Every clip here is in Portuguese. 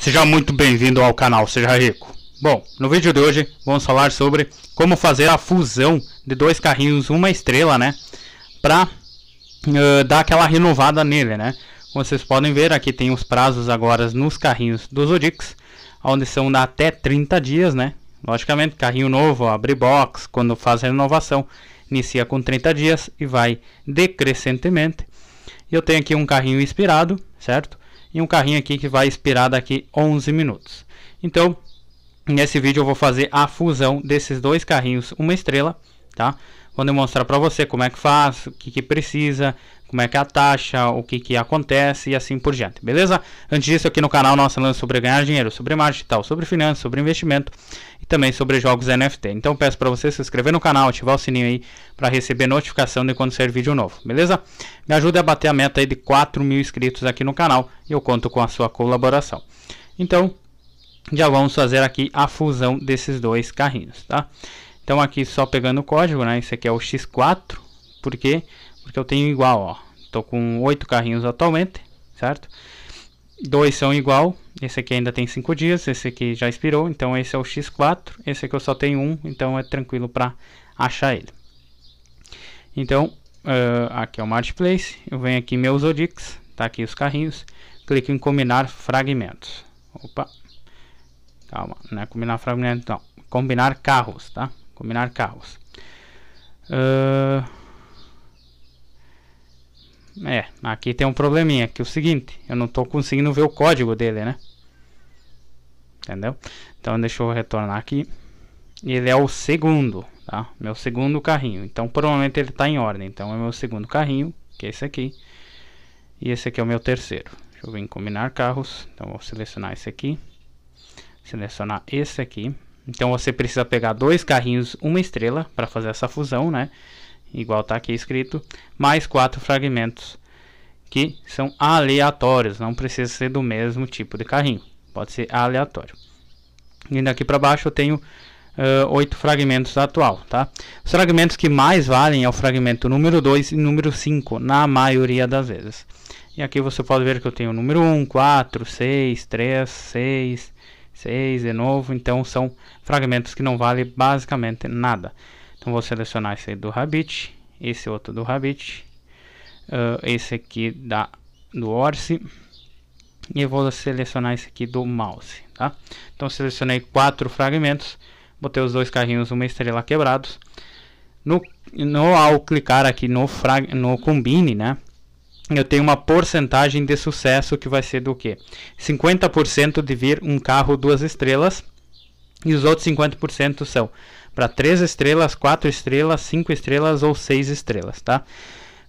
Seja muito bem-vindo ao canal Seja Rico. Bom, no vídeo de hoje vamos falar sobre como fazer a fusão de dois carrinhos uma estrela, né? Pra uh, dar aquela renovada nele, né? Como vocês podem ver, aqui tem os prazos agora nos carrinhos dos Odix, onde são até 30 dias, né? Logicamente, carrinho novo, abre box, quando faz a renovação, inicia com 30 dias e vai decrescentemente. Eu tenho aqui um carrinho inspirado, certo? e um carrinho aqui que vai expirar daqui 11 minutos. Então, nesse vídeo eu vou fazer a fusão desses dois carrinhos, uma estrela, tá? Vou demonstrar para você como é que faz, o que, que precisa, como é que é a taxa, o que, que acontece e assim por diante, beleza? Antes disso, aqui no canal nós falamos sobre ganhar dinheiro, sobre marketing tal, sobre finanças, sobre investimento e também sobre jogos NFT. Então peço para você se inscrever no canal, ativar o sininho aí para receber notificação de quando sair vídeo novo, beleza? Me ajuda a bater a meta aí de 4 mil inscritos aqui no canal e eu conto com a sua colaboração. Então, já vamos fazer aqui a fusão desses dois carrinhos, tá? Então aqui só pegando o código, né? Esse aqui é o X4, porque porque eu tenho igual, ó. Estou com oito carrinhos atualmente, certo? Dois são igual, esse aqui ainda tem cinco dias, esse aqui já expirou, então esse é o X4, esse aqui eu só tenho um, então é tranquilo para achar ele. Então, uh, aqui é o Marketplace, eu venho aqui meus Odix, tá aqui os carrinhos, clico em combinar fragmentos. Opa, calma, não é combinar fragmentos não, combinar carros, tá? Combinar carros. Uh, é, aqui tem um probleminha, que é o seguinte, eu não estou conseguindo ver o código dele, né? Entendeu? Então deixa eu retornar aqui. Ele é o segundo, tá? Meu segundo carrinho. Então provavelmente ele está em ordem. Então é meu segundo carrinho, que é esse aqui. E esse aqui é o meu terceiro. Deixa eu vir em combinar carros. Então vou selecionar esse aqui. Selecionar esse aqui. Então você precisa pegar dois carrinhos, uma estrela, para fazer essa fusão, né? igual está aqui escrito, mais quatro fragmentos que são aleatórios, não precisa ser do mesmo tipo de carrinho, pode ser aleatório. E daqui para baixo eu tenho oito fragmentos atual, tá? Os fragmentos que mais valem é o fragmento número 2 e número 5, na maioria das vezes. E aqui você pode ver que eu tenho o número 1, 4, 6, 3, 6, 6 de novo, então são fragmentos que não valem basicamente nada. Então vou selecionar esse do Rabbit, esse outro do Rabbit, uh, ah, esse aqui da, do Orsi e vou selecionar esse aqui do mouse, tá? Então selecionei quatro fragmentos, botei os dois carrinhos uma estrela quebrados. No, no ao clicar aqui no, frag, no combine, né? eu tenho uma porcentagem de sucesso que vai ser do que? 50% de vir um carro duas estrelas e os outros 50% são para 3 estrelas, 4 estrelas, 5 estrelas ou 6 estrelas, tá?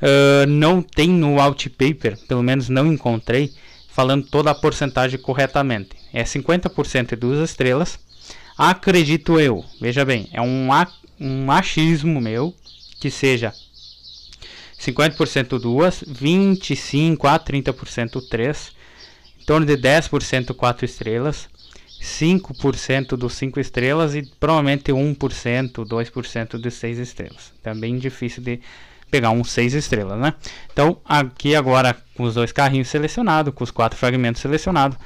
Uh, não tem no Outpaper, pelo menos não encontrei, falando toda a porcentagem corretamente. É 50% e duas estrelas. Acredito eu, veja bem, é um, um achismo meu que seja 50% duas, 25 a 30% 3, em torno de 10% 4 estrelas, 5% dos 5 estrelas e provavelmente 1%, 2% dos 6 estrelas. Então é bem difícil de pegar um 6 estrelas, né? Então aqui agora com os dois carrinhos selecionados, com os quatro fragmentos selecionados,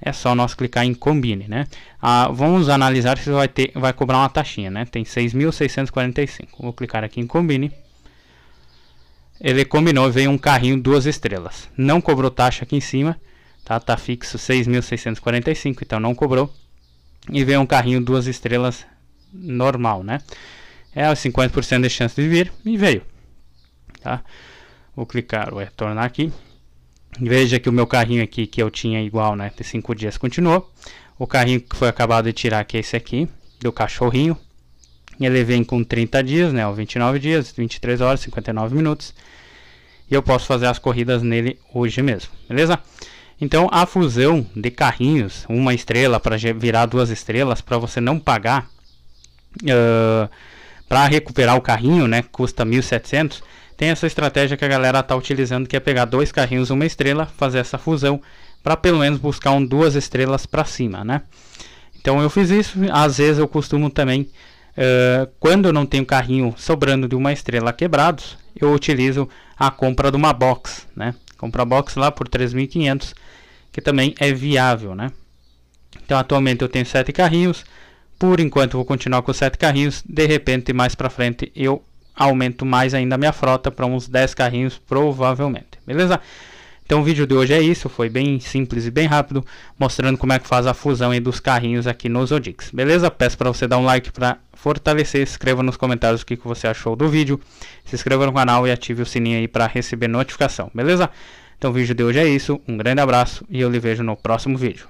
é só nós clicar em combine, né? Ah, vamos analisar se vai ter, vai cobrar uma taxinha, né? Tem 6.645. Vou clicar aqui em combine. Ele combinou, veio um carrinho duas estrelas. Não cobrou taxa aqui em cima tá? Tá fixo 6.645, então não cobrou. E veio um carrinho duas estrelas normal, né? É 50% de chance de vir e veio, tá? Vou clicar, o é, retornar aqui. Veja que o meu carrinho aqui que eu tinha igual, né? De 5 dias continuou. O carrinho que foi acabado de tirar, que é esse aqui, do cachorrinho. Ele vem com 30 dias, né? Ou 29 dias, 23 horas, 59 minutos. E eu posso fazer as corridas nele hoje mesmo, beleza? Então a fusão de carrinhos, uma estrela para virar duas estrelas, para você não pagar uh, para recuperar o carrinho, né, custa 1.700. Tem essa estratégia que a galera está utilizando, que é pegar dois carrinhos, uma estrela, fazer essa fusão para pelo menos buscar um duas estrelas para cima, né? Então eu fiz isso. Às vezes eu costumo também, uh, quando eu não tenho carrinho sobrando de uma estrela quebrados, eu utilizo a compra de uma box, né? comprar box lá por 3.500, que também é viável, né? Então atualmente eu tenho 7 carrinhos, por enquanto vou continuar com 7 carrinhos, de repente mais para frente eu aumento mais ainda a minha frota para uns 10 carrinhos provavelmente, beleza? Então o vídeo de hoje é isso, foi bem simples e bem rápido, mostrando como é que faz a fusão dos carrinhos aqui no Zodix. Beleza? Peço para você dar um like para fortalecer, escreva nos comentários o que, que você achou do vídeo, se inscreva no canal e ative o sininho aí para receber notificação, beleza? Então o vídeo de hoje é isso, um grande abraço e eu lhe vejo no próximo vídeo.